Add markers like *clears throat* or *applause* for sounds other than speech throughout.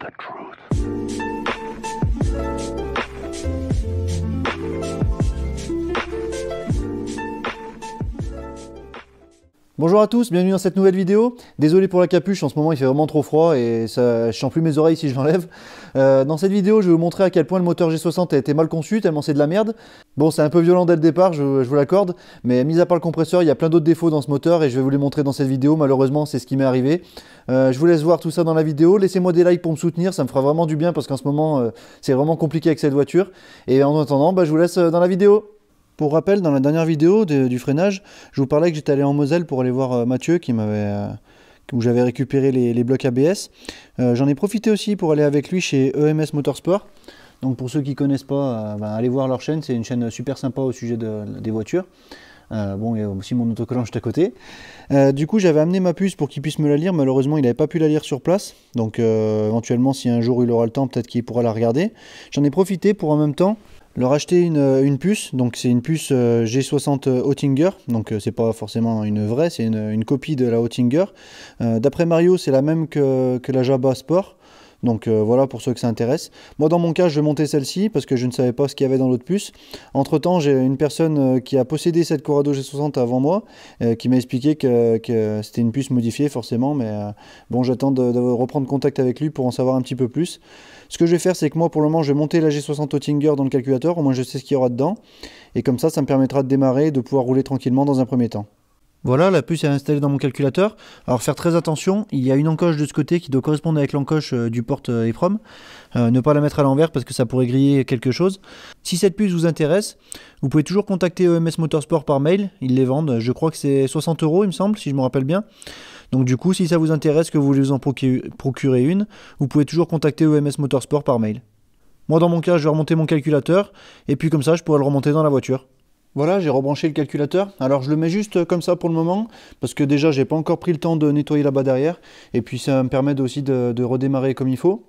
the truth. Bonjour à tous, bienvenue dans cette nouvelle vidéo. Désolé pour la capuche, en ce moment il fait vraiment trop froid et ça, je sens plus mes oreilles si je l'enlève. Euh, dans cette vidéo, je vais vous montrer à quel point le moteur G60 a été mal conçu, tellement c'est de la merde. Bon, c'est un peu violent dès le départ, je, vous l'accorde, mais mis à part le compresseur, il y a plein d'autres défauts dans ce moteur et je vais vous les montrer dans cette vidéo. Malheureusement, c'est ce qui m'est arrivé. Euh, je vous laisse voir tout ça dans la vidéo. Laissez-moi des likes pour me soutenir, ça me fera vraiment du bien parce qu'en ce moment, euh, c'est vraiment compliqué avec cette voiture. Et en attendant, bah, je vous laisse dans la vidéo. Pour rappel, dans la dernière vidéo du freinage, je vous parlais que j'étais allé en Moselle pour aller voir euh, Mathieu qui m'avait euh, où j'avais récupéré les, blocs ABS. Euh, j'en ai profité aussi pour aller avec lui chez EMS Motorsport. Donc pour ceux qui ne connaissent pas, bah, allez voir leur chaîne, c'est une chaîne super sympa au sujet des voitures. bon, il y a aussi mon autocollant juste à côté. du coup, j'avais amené ma puce pour qu'il puisse me la lire. Malheureusement, il n'avait pas pu la lire sur place. Donc éventuellement, si un jour il aura le temps, peut-être qu'il pourra la regarder. J'en ai profité pour en même temps leur acheter euh, une, puce, donc c'est une puce euh, G60 Hotinger, euh, donc c'est pas forcément une vraie, c'est une, copie de la Hotinger. D'après Mario, c'est la même que, la Jabba Sport, donc voilà pour ceux que ça intéresse. Moi dans mon cas je vais monter celle-ci parce que je ne savais pas ce qu'il y avait dans l'autre puce. Entre temps j'ai une personne qui a possédé cette Corrado G60 avant moi qui m'a expliqué que, c'était une puce modifiée forcément mais bon j'attends de, reprendre contact avec lui pour en savoir un petit peu plus. Ce que je vais faire, c'est que moi, pour le moment, je vais monter la G60 Oettinger dans le calculateur, au moins je sais ce qu'il y aura dedans. Et comme ça, ça me permettra de démarrer et de pouvoir rouler tranquillement dans un premier temps. Voilà, la puce est installée dans mon calculateur. Alors faire très attention, il y a une encoche de ce côté qui doit correspondre avec l'encoche euh, du porte euh, EPROM. Euh, ne pas la mettre à l'envers parce que ça pourrait griller quelque chose. Si cette puce vous intéresse, vous pouvez toujours contacter EMS Motorsport par mail. Ils les vendent, je crois que c'est 60 euros il me semble, si je me rappelle bien. Donc du coup, si ça vous intéresse que vous vous en procurer une, vous pouvez toujours contacter OMS e Motorsport par mail. Moi, dans mon cas, je vais remonter mon calculateur, et puis comme ça, je pourrais le remonter dans la voiture. Voilà, j'ai rebranché le calculateur. Alors je le mets juste comme ça pour le moment, parce que déjà j'ai pas encore pris le temps de nettoyer là-bas derrière, et puis ça me permet aussi de redémarrer comme il faut.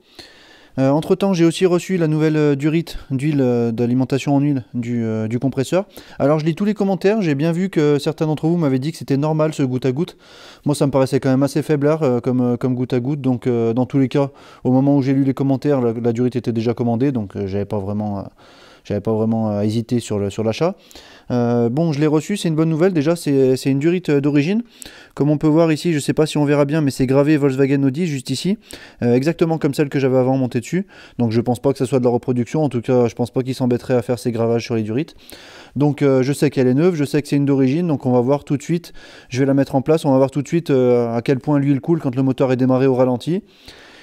Euh, entre temps, j'ai aussi reçu la nouvelle euh, durite d'huile euh, d'alimentation en huile du, compresseur. Alors, je lis tous les commentaires. J'ai bien vu que certains d'entre vous m'avaient dit que c'était normal ce goutte à goutte. Moi, ça me paraissait quand même assez faible comme, comme goutte à goutte. Donc, dans tous les cas, au moment où j'ai lu les commentaires, la durite était déjà commandée. Donc, j'avais pas vraiment j'avais pas vraiment euh, hésité sur l'achat. Sur euh, bon, je l'ai reçu, c'est une bonne nouvelle. Déjà, c'est une durite euh, d'origine. Comme on peut voir ici, je sais pas si on verra bien, mais c'est gravé Volkswagen Audi juste ici, exactement comme celle que j'avais avant montée dessus. Donc, je pense pas que ce soit de la reproduction. En tout cas, je pense pas qu'ils s'embêteraient à faire ces gravages sur les durites. Donc, je sais qu'elle est neuve, je sais que c'est une d'origine. Donc, on va voir tout de suite. Je vais la mettre en place. On va voir tout de suite à quel point l'huile coule quand le moteur est démarré au ralenti.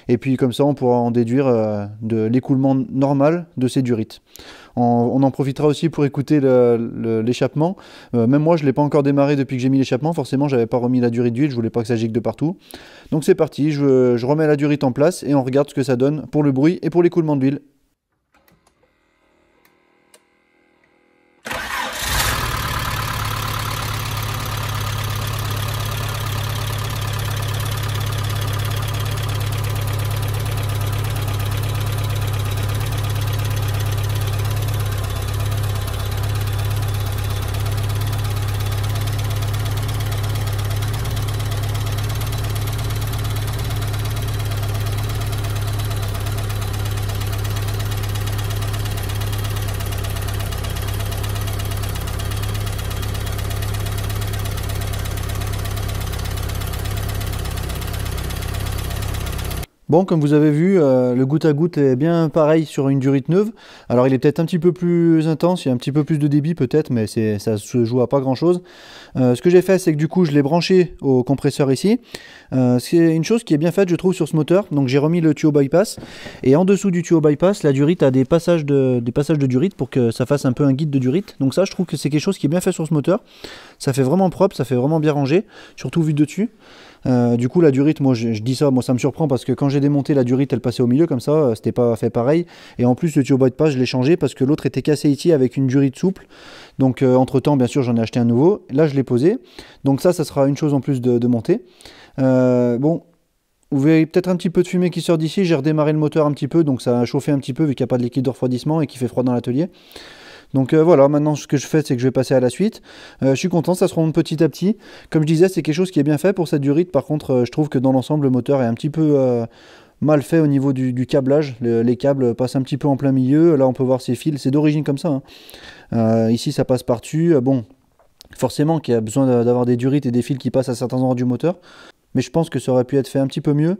Et puis comme ça, on pourra en déduire euh, de l'écoulement normal de ces durites. On, en profitera aussi pour écouter l'échappement. Euh, même moi, je ne l'ai pas encore démarré depuis que j'ai mis l'échappement. Forcément, je n'avais pas remis la durite d'huile, je voulais pas que ça gigue de partout. Donc c'est parti, je, je remets la durite en place et on regarde ce que ça donne pour le bruit et pour l'écoulement d'huile. Bon, comme vous avez vu, euh, le goutte à goutte est bien pareil sur une durite neuve. Alors, il est peut-être un petit peu plus intense, il y a un petit peu plus de débit peut-être, mais ça se joue à pas grand-chose. Euh, ce que j'ai fait, c'est que du coup, je l'ai branché au compresseur ici. Euh, c'est une chose qui est bien faite, je trouve, sur ce moteur. Donc, j'ai remis le tuyau bypass. Et en dessous du tuyau bypass, la durite a des passages de, des passages de durite pour que ça fasse un peu un guide de durite. Donc ça, je trouve que c'est quelque chose qui est bien fait sur ce moteur. Ça fait vraiment propre, ça fait vraiment bien rangé, surtout vu de dessus. Euh, du coup, la durite, moi je, dis ça, moi ça me surprend parce que quand j'ai démonté la durite, elle passait au milieu comme ça, euh, c'était pas fait pareil. Et en plus, le tuyau de je l'ai changé parce que l'autre était cassé ici avec une durite souple. Donc euh, entre temps, bien sûr, j'en ai acheté un nouveau. Là, je l'ai posé. Donc ça, ça sera une chose en plus de, de monter. bon, vous voyez peut-être un petit peu de fumée qui sort d'ici. J'ai redémarré le moteur un petit peu, donc ça a chauffé un petit peu vu qu'il n'y a pas de liquide de refroidissement et qu'il fait froid dans l'atelier. Donc euh, voilà, maintenant ce que je fais, c'est que je vais passer à la suite. Euh, je suis content, ça se remonte petit à petit. Comme je disais, c'est quelque chose qui est bien fait pour cette durite. Par contre, euh, je trouve que dans l'ensemble, le moteur est un petit peu mal fait au niveau du, câblage. les câbles passent un petit peu en plein milieu. Là, on peut voir ces fils. C'est d'origine comme ça. Hein. ici, ça passe par-dessus. Bon, forcément qu'il y a besoin d'avoir des durites et des fils qui passent à certains endroits du moteur mais je pense que ça aurait pu être fait un petit peu mieux.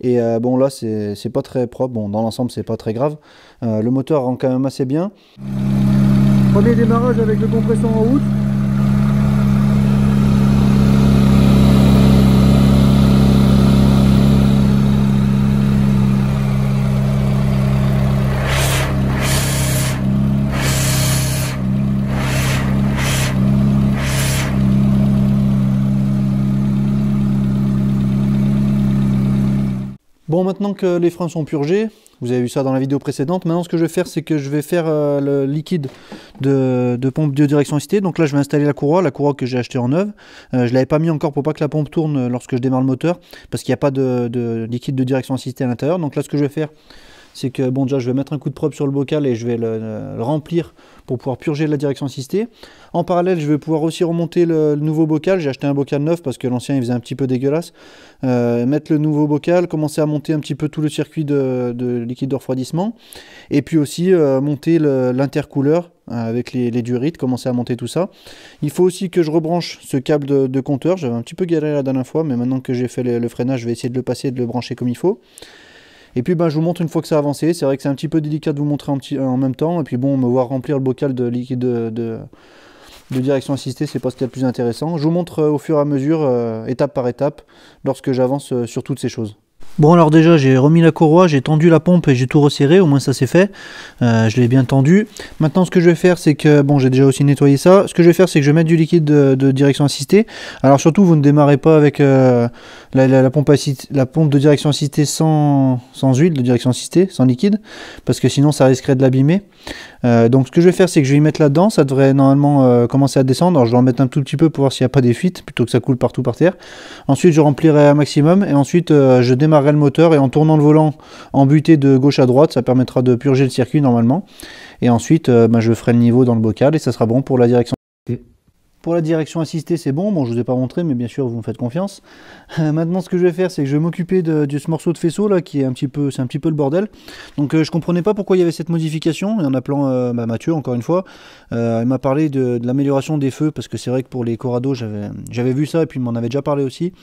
Et bon, là, c'est pas très propre. Bon, dans l'ensemble, c'est pas très grave. le moteur rend quand même assez bien. Premier démarrage avec le compresseur en route. Bon, maintenant que les freins sont purgés, vous avez vu ça dans la vidéo précédente, maintenant ce que je vais faire, c'est que je vais faire euh, le liquide de, pompe de direction assistée, Donc là, je vais installer la courroie, la courroie que j'ai achetée en œuvre. je euh, je l'avais pas mis encore pour pas que la pompe tourne lorsque je démarre le moteur, parce qu'il n'y a pas de, de, liquide de direction assistée à l'intérieur. Donc là, ce que je vais faire, c'est que bon déjà je vais mettre un coup de propre sur le bocal et je vais le, remplir pour pouvoir purger la direction assistée. En parallèle je vais pouvoir aussi remonter le, nouveau bocal, j'ai acheté un bocal neuf parce que l'ancien il faisait un petit peu dégueulasse. Euh, mettre le nouveau bocal, commencer à monter un petit peu tout le circuit de, liquide de refroidissement et puis aussi euh, monter l'intercooler euh, avec les, les durites, commencer à monter tout ça. Il faut aussi que je rebranche ce câble de, de compteur, j'avais un petit peu galéré la dernière fois mais maintenant que j'ai fait le, le freinage je vais essayer de le passer et de le brancher comme il faut. Et puis ben, je vous montre une fois que ça a avancé. C'est vrai que c'est un petit peu délicat de vous montrer euh, en, même temps. Et puis bon, me voir remplir le bocal de liquide de, direction assistée, c'est pas ce qu'il y a plus intéressant. Je vous montre euh, au fur et à mesure, euh, étape par étape, lorsque j'avance sur toutes ces choses. Bon alors déjà j'ai remis la courroie, j'ai tendu la pompe et j'ai tout resserré, au moins ça c'est fait, euh, je l'ai bien tendu. Maintenant ce que je vais faire c'est que, bon j'ai déjà aussi nettoyé ça, ce que je vais faire c'est que je vais mettre du liquide de, direction assistée. Alors surtout vous ne démarrez pas avec euh, la, pompe la pompe de direction assistée sans, huile, de direction assistée, sans liquide, parce que sinon ça risquerait de l'abîmer. Euh, donc ce que je vais faire c'est que je vais y mettre là-dedans, ça devrait normalement commencer à descendre, alors je vais en mettre un tout petit peu pour voir s'il n'y a pas des fuites, plutôt que ça coule partout par terre. Ensuite je remplirai un maximum et ensuite je démarrerai le moteur et en tournant le volant en butée de gauche à droite, ça permettra de purger le circuit normalement. Et ensuite, euh, bah, je ferai le niveau dans le bocal et ça sera bon pour la direction. assistée. Pour la direction assistée, c'est bon. Bon, je vous ai pas montré, mais bien sûr, vous me faites confiance. Euh, maintenant, ce que je vais faire, c'est que je vais m'occuper de, ce morceau de faisceau, là, qui est un petit peu, c'est un petit peu le bordel. Donc, euh, je comprenais pas pourquoi il y avait cette modification. Et en appelant bah, Mathieu, encore une fois, il m'a parlé de, l'amélioration des feux, parce que c'est vrai que pour les Corrado, j'avais vu ça, et puis il m'en avait déjà parlé aussi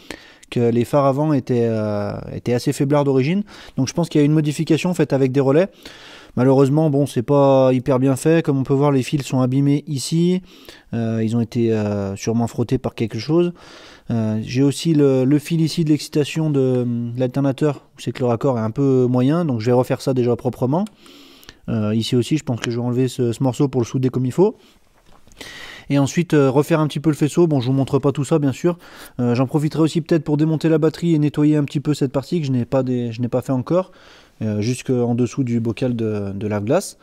que les phares avant euh, étaient, assez faiblards d'origine. Donc je pense qu'il y a une modification faite avec des relais. Malheureusement, bon, c'est pas hyper bien fait. Comme on peut voir, les fils sont abîmés ici. Euh, ils ont été euh, sûrement frottés par quelque chose. J'ai aussi le, fil ici de l'excitation de, l'alternateur. C'est que le raccord est un peu moyen, donc je vais refaire ça déjà proprement. ici aussi, je pense que je vais enlever ce morceau pour le souder comme il faut et ensuite euh, refaire un petit peu le faisceau. Bon, je vous montre pas tout ça, bien sûr. Euh, j'en profiterai aussi peut-être pour démonter la batterie et nettoyer un petit peu cette partie que je n'ai pas, des, pas fait encore. Euh, jusque en dessous du bocal de, la glace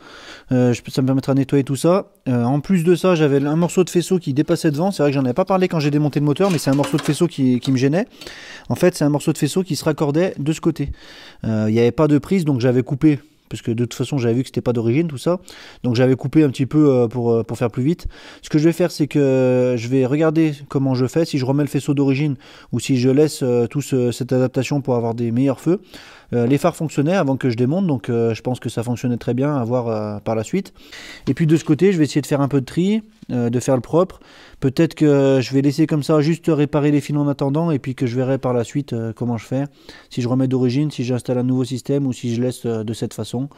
ça me permettra de nettoyer tout ça. en plus de ça, j'avais un morceau de faisceau qui dépassait devant. C'est vrai que j'en avais pas parlé quand j'ai démonté le moteur, mais c'est un morceau de faisceau qui me gênait. En fait, c'est un morceau de faisceau qui se raccordait de ce côté. Il n'y avait pas de prise, donc j'avais coupé que de toute façon j'avais vu que c'était pas d'origine tout ça. Donc j'avais coupé un petit peu euh, pour, euh, pour faire plus vite. Ce que je vais faire c'est que euh, je vais regarder comment je fais, si je remets le faisceau d'origine ou si je laisse toute cette adaptation pour avoir des meilleurs feux. Euh, les phares fonctionnaient avant que je démonte, donc euh, je pense que ça fonctionnait très bien à voir euh, par la suite. Et puis de ce côté, je vais essayer de faire un peu de tri, de faire le propre. Peut-être que je vais laisser comme ça juste réparer les fils en attendant, et puis que je verrai par la suite comment je fais. Si je remets d'origine, si j'installe un nouveau système, ou si je laisse de cette façon.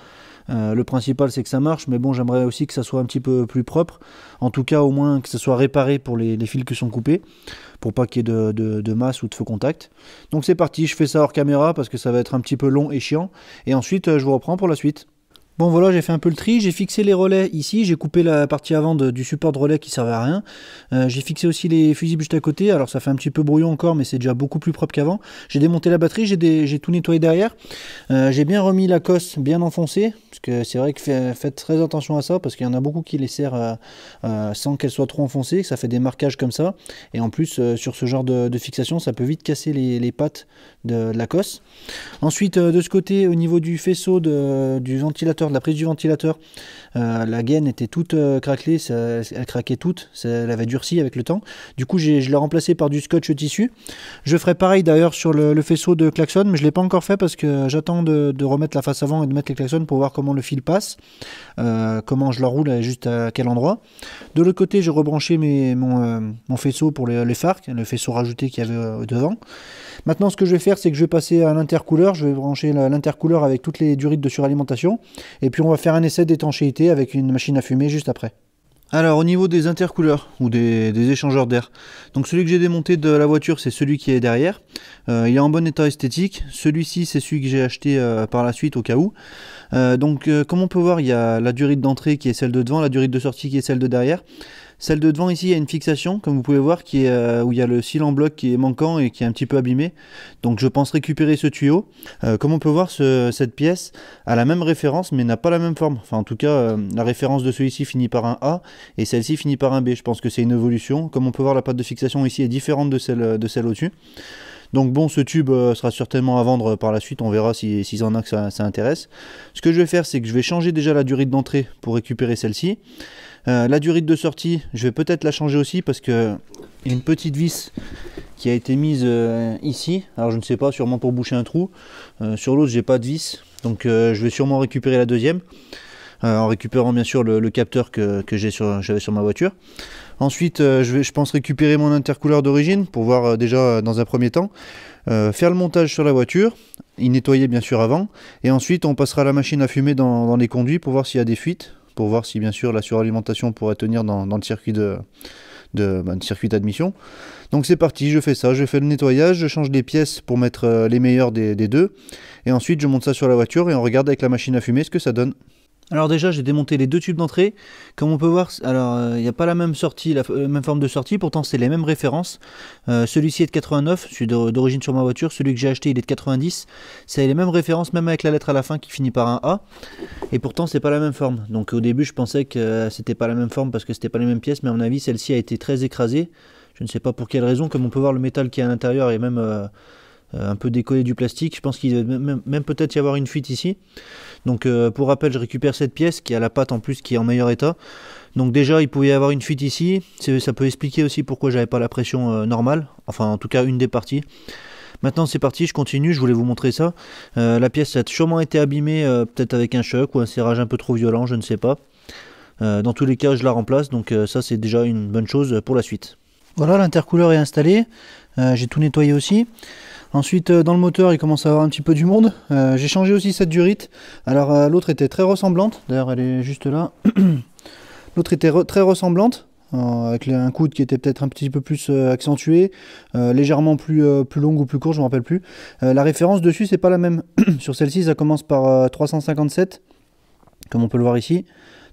Euh, le principal, c'est que ça marche, mais bon, j'aimerais aussi que ça soit un petit peu plus propre. En tout cas, au moins que ça soit réparé pour les, fils qui sont coupés, pour pas qu'il y ait de, masse ou de faux contact. Donc c'est parti, je fais ça hors caméra parce que ça va être un petit peu long et chiant. Et ensuite, euh, je vous reprends pour la suite. Bon voilà, j'ai fait un peu le tri, j'ai fixé les relais ici, j'ai coupé la partie avant du support de relais qui servait à rien. Euh, j'ai fixé aussi les fusibles juste à côté, alors ça fait un petit peu brouillon encore, mais c'est déjà beaucoup plus propre qu'avant. J'ai démonté la batterie, j'ai tout nettoyé derrière. Euh, j'ai bien remis la cosse bien enfoncée, parce que c'est vrai que faites très attention à ça, parce qu'il y en a beaucoup qui les serrent euh, sans qu'elle soit trop enfoncée, que ça fait des marquages comme ça. Et en plus, sur ce genre de, fixation, ça peut vite casser les, pattes de, la cosse. Ensuite, de ce côté, au niveau du faisceau du ventilateur de la prise du ventilateur. Euh, la gaine était toute craquée, euh, craquelée, elle craquait toute, elle avait durci avec le temps. Du coup, je l'ai remplacé par du scotch tissu. Je ferai pareil d'ailleurs sur le, faisceau de klaxon, mais je ne l'ai pas encore fait parce que j'attends de, remettre la face avant et de mettre les klaxons pour voir comment le fil passe, euh, comment je la roule et juste à quel endroit. De l'autre côté, j'ai rebranché mon, faisceau pour les, les le faisceau rajouté qu'il y avait devant. Maintenant, ce que je vais faire, c'est que je vais passer à l'intercooler, Je vais brancher l'intercooler avec toutes les durites de suralimentation. Et puis, on va faire un essai d'étanchéité avec une machine à fumer juste après. Alors au niveau des intercouleurs ou des, échangeurs d'air, donc celui que j'ai démonté de la voiture c'est celui qui est derrière, euh, il est en bon état esthétique, celui-ci c'est celui que j'ai acheté euh, par la suite au cas où. Euh, donc comme on peut voir il y a la durite d'entrée qui est celle de devant, la durite de sortie qui est celle de derrière. Celle de devant ici, il y a une fixation, comme vous pouvez voir, qui est, euh, où il y a le silent bloc qui est manquant et qui est un petit peu abîmé. Donc je pense récupérer ce tuyau. Euh, comme on peut voir, cette pièce a la même référence mais n'a pas la même forme. Enfin en tout cas, euh, la référence de celui-ci finit par un A et celle-ci finit par un B. Je pense que c'est une évolution. Comme on peut voir, la patte de fixation ici est différente de celle, de celle au-dessus. Donc bon, ce tube sera certainement à vendre par la suite, on verra s'il si y en a que ça, ça intéresse. Ce que je vais faire, c'est que je vais changer déjà la durée d'entrée pour récupérer celle-ci. Euh, la durite de sortie, je vais peut-être la changer aussi parce que y a une petite vis qui a été mise euh, ici. Alors je ne sais pas, sûrement pour boucher un trou. Euh, sur l'autre, j'ai pas de vis, donc je vais sûrement récupérer la deuxième. en récupérant bien sûr le, capteur que, j'avais sur, ma voiture. Ensuite, je, vais, pense récupérer mon intercouleur d'origine pour voir déjà dans un premier temps. faire le montage sur la voiture, y nettoyer bien sûr avant. Et ensuite, on passera la machine à fumer dans les conduits pour voir s'il y a des fuites pour voir si bien sûr la suralimentation pourrait tenir dans, le circuit de, de, bah, circuit d'admission. Donc c'est parti, je fais ça, je fais le nettoyage, je change les pièces pour mettre euh, les meilleures des deux, et ensuite je monte ça sur la voiture et on regarde avec la machine à fumer ce que ça donne. Alors déjà, j'ai démonté les deux tubes d'entrée. Comme on peut voir, alors il euh, n'y a pas la même sortie, la euh, même forme de sortie, pourtant c'est les mêmes références. Euh, celui-ci est de 89, celui d'origine sur ma voiture, celui que j'ai acheté il est de 90. C'est les mêmes références, même avec la lettre à la fin qui finit par un A. Et pourtant c'est pas la même forme. Donc au début je pensais que c'était pas la même forme parce que c'était pas les mêmes pièces, mais à mon avis celle-ci a été très écrasée. Je ne sais pas pour quelle raison, comme on peut voir le métal qui est à l'intérieur et même euh, un peu décollé du plastique. Je pense qu'il va même, peut-être y avoir une fuite ici. Donc euh, pour rappel, je récupère cette pièce qui a la pâte en plus qui est en meilleur état. Donc déjà, il pouvait y avoir une fuite ici. Ça peut expliquer aussi pourquoi j'avais pas la pression euh, normale. Enfin, en tout cas, une des parties. Maintenant c'est parti, je continue, je voulais vous montrer ça. la pièce a sûrement été abîmée, peut-être avec un choc ou un serrage un peu trop violent, je ne sais pas. dans tous les cas, je la remplace, donc ça c'est déjà une bonne chose pour la suite. Voilà, l'intercouleur est installé, j'ai tout nettoyé aussi. Ensuite, euh, dans le moteur, il commence à avoir un petit peu du monde. Euh, j'ai changé aussi cette durite. Alors, euh, l'autre était très ressemblante. D'ailleurs, elle est juste là. *clears throat* l'autre était très ressemblante. avec un coude qui était peut-être un petit peu plus accentué, légèrement plus, plus longue ou plus court je ne me rappelle plus. la référence dessus, c'est pas la même. *clears throat* Sur celle-ci, ça commence par 357, comme on peut le voir ici.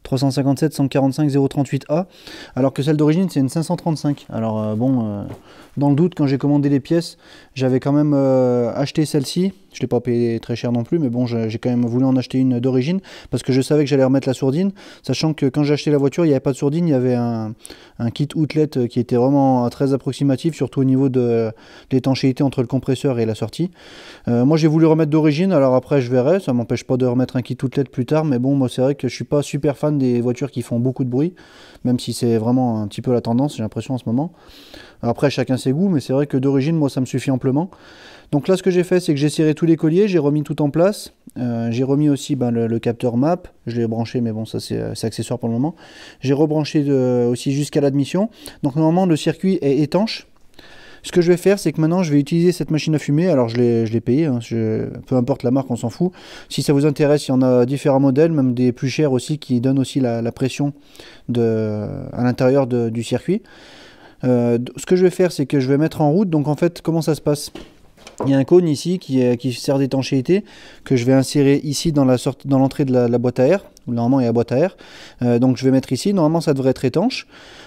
357 145 038 A, alors que celle d'origine c'est une 535. Alors euh, bon, euh, dans le doute, quand j'ai commandé les pièces, j'avais quand même euh, acheté celle-ci je l'ai pas payé très cher non plus, mais bon, j'ai quand même voulu en acheter une d'origine parce que je savais que j'allais remettre la sourdine, sachant que quand j'ai acheté la voiture, il n'y avait pas de sourdine, il y avait un, kit outlet euh, qui était vraiment euh, très approximatif, surtout au niveau de l'étanchéité entre le compresseur et la sortie. Euh, moi, j'ai voulu remettre d'origine, alors après, je verrai, ça m'empêche pas de remettre un kit outlet plus tard, mais bon, moi, c'est vrai que je suis pas super fan des voitures qui font beaucoup de bruit, même si c'est vraiment un petit peu la tendance, j'ai l'impression en ce moment. Après, chacun ses goûts, mais c'est vrai que d'origine, moi, ça me suffit amplement. Donc là, ce que j'ai fait, c'est que j'ai serré tous les colliers, j'ai remis tout en place. Euh, j'ai remis aussi ben, le, capteur map, je l'ai branché, mais bon, ça c'est euh, accessoire pour le moment. J'ai rebranché euh, aussi jusqu'à l'admission. Donc normalement, le circuit est étanche. Ce que je vais faire, c'est que maintenant, je vais utiliser cette machine à fumer. Alors, je l'ai payée, hein. peu importe la marque, on s'en fout. Si ça vous intéresse, il y en a différents modèles, même des plus chers aussi, qui donnent aussi la, pression à l'intérieur du circuit. ce que je vais faire, c'est que je vais mettre en route. Donc, en fait, comment ça se passe il y a un cône ici qui, qui sert d'étanchéité que je vais insérer ici dans l'entrée dans l'entrée de la boîte à air. Normalement, il y a boîte à air. Euh, donc, je vais mettre ici. Normalement, ça devrait être étanche.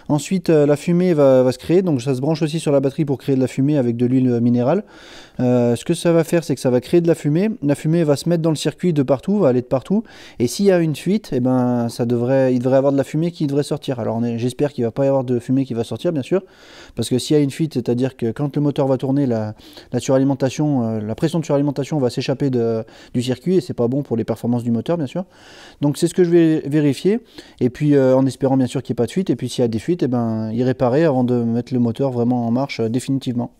Ensuite, euh, la fumée va, se créer. Donc, ça se branche aussi sur la batterie pour créer de la fumée avec de l'huile minérale. Euh, ce que ça va faire, c'est que ça va créer de la fumée. La fumée va se mettre dans le circuit de partout, va aller de partout. Et s'il y a une fuite, et eh ben, ça devrait, il devrait avoir de la fumée qui devrait sortir. Alors, j'espère qu'il va pas y avoir de fumée qui va sortir, bien sûr. Parce que s'il y a une fuite, c'est-à-dire que quand le moteur va tourner, la, la suralimentation, la pression de suralimentation va s'échapper du circuit. Et c'est pas bon pour les performances du moteur, bien sûr. Donc, c'est ce que je vais vérifier. Et puis euh, en espérant bien sûr qu'il n'y ait pas de fuite. Et puis s'il y a des fuites, et eh ben, y réparer avant de mettre le moteur vraiment en marche euh, définitivement.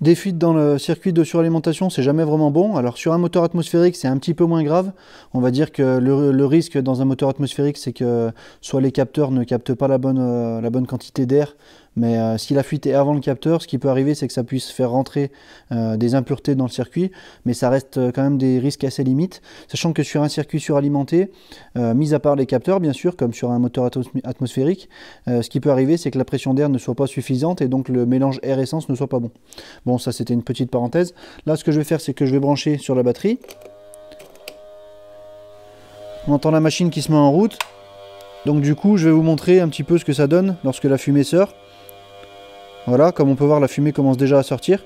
Des fuites dans le circuit de suralimentation, c'est jamais vraiment bon. Alors sur un moteur atmosphérique, c'est un petit peu moins grave. On va dire que le, risque dans un moteur atmosphérique, c'est que soit les capteurs ne captent pas la bonne, euh, la bonne quantité d'air, mais euh, si la fuite est avant le capteur, ce qui peut arriver, c'est que ça puisse faire rentrer euh, des impuretés dans le circuit, mais ça reste euh, quand même des risques assez limites, sachant que sur un circuit suralimenté, mis à part les capteurs, bien sûr, comme sur un moteur atmosphérique, ce qui peut arriver, c'est que la pression d'air ne soit pas suffisante et donc le mélange air-essence ne soit pas bon. Bon, ça c'était une petite parenthèse. Là, ce que je vais faire, c'est que je vais brancher sur la batterie. On entend la machine qui se met en route. Donc du coup, je vais vous montrer un petit peu ce que ça donne lorsque la fumée sort. Voilà, comme on peut voir, la fumée commence déjà à sortir.